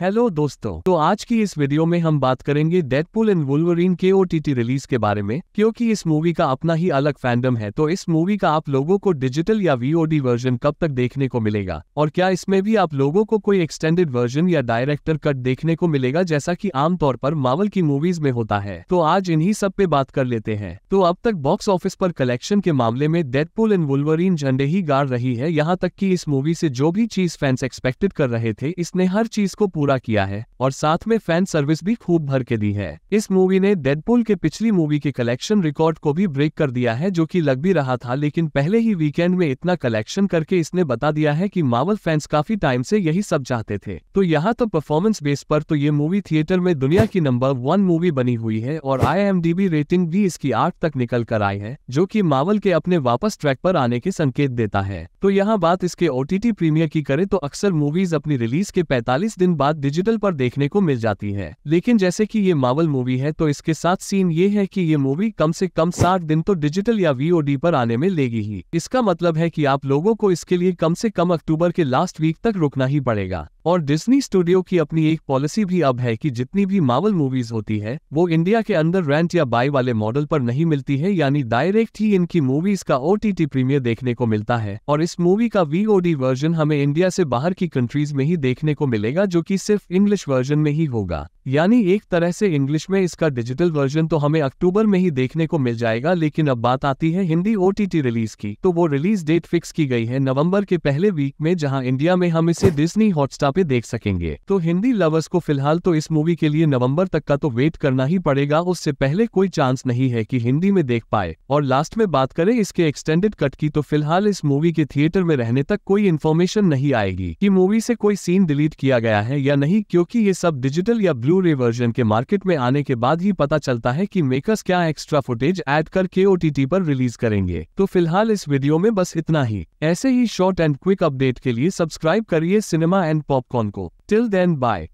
hello दोस्तों तो आज की इस वीडियो में हम बात करेंगे डेडपुल एंड वुल्वरीन के ओ रिलीज के बारे में क्योंकि इस मूवी का अपना ही अलग फैंडम है तो इस मूवी का आप लोगों को डिजिटल या वीओडी वर्जन कब तक देखने को मिलेगा और क्या इसमें भी आप लोगों को कोई एक्सटेंडेड वर्जन या डायरेक्टर कट देखने को मिलेगा जैसा की आमतौर पर मावल की मूवीज में होता है तो आज इन्ही सब पे बात कर लेते हैं तो अब तक बॉक्स ऑफिस पर कलेक्शन के मामले में डेडपुल एंड वुल्वरीन झंडे ही गाड़ रही है यहाँ तक की इस मूवी से जो भी चीज फैंस एक्सपेक्टेड कर रहे थे इसने हर चीज को पूरा पूरा किया है और साथ में फैन सर्विस भी खूब भर के दी है इस मूवी ने डेडपुल के पिछली मूवी के कलेक्शन रिकॉर्ड को भी ब्रेक कर दिया है जो कि लग भी रहा था लेकिन पहले ही वीकेंड में इतना कलेक्शन करके इसने बता दिया है कि मावल फैंस काफी टाइम से यही सब चाहते थे तो यहाँ तो परफॉर्मेंस बेस पर तो ये मूवी थिएटर में दुनिया की नंबर वन मूवी बनी हुई है और आई रेटिंग भी इसकी आठ तक निकल कर आई है जो की मावल के अपने वापस ट्रैक पर आने के संकेत देता है तो यहाँ बात इसके ओ प्रीमियर की करे तो अक्सर मूवीज अपनी रिलीज के पैतालीस दिन बाद डिजिटल पर देखने को मिल जाती है लेकिन जैसे कि ये मावल मूवी है तो इसके साथ सीन ये है कि ये मूवी कम से कम साठ दिन तो डिजिटल या वीओडी पर आने में लेगी ही इसका मतलब है कि आप लोगों को इसके लिए कम से कम अक्टूबर के लास्ट वीक तक रुकना ही पड़ेगा और डिज्नी स्टूडियो की अपनी एक पॉलिसी भी अब है कि जितनी भी मावल मूवीज होती है वो इंडिया के अंदर रेंट या बाई वाले मॉडल पर नहीं मिलती है यानी डायरेक्ट ही इनकी मूवीज का ओ प्रीमियर देखने को मिलता है और इस मूवी का वी वर्जन हमें इंडिया से बाहर की कंट्रीज में ही देखने को मिलेगा जो की सिर्फ इंग्लिश वर्जन में ही होगा यानी एक तरह से इंग्लिश में इसका डिजिटल वर्जन तो हमें अक्टूबर में ही देखने को मिल जाएगा लेकिन अब बात आती है हिंदी ओटीटी रिलीज की तो वो रिलीज डेट फिक्स की गई है नवंबर के पहले वीक में जहां इंडिया में हम इसे डिज्नी हॉटस्टार पे देख सकेंगे तो हिंदी लवर्स को फिलहाल तो इस मूवी के लिए नवंबर तक का तो वेट करना ही पड़ेगा उससे पहले कोई चांस नहीं है कि हिंदी में देख पाए और लास्ट में बात करें इसके एक्सटेंडेड कट की तो फिलहाल इस मूवी के थिएटर में रहने तक कोई इन्फॉर्मेशन नहीं आएगी की मूवी से कोई सीन डिलीट किया गया है या नहीं क्योंकि ये सब डिजिटल या ब्लू रे वर्जन के मार्केट में आने के बाद ही पता चलता है की मेकर्स क्या एक्स्ट्रा फुटेज कर करके ओ टी पर रिलीज करेंगे तो फिलहाल इस वीडियो में बस इतना ही ऐसे ही शॉर्ट एंड क्विक अपडेट के लिए सब्सक्राइब करिए cinema and pop popcorn co till then bye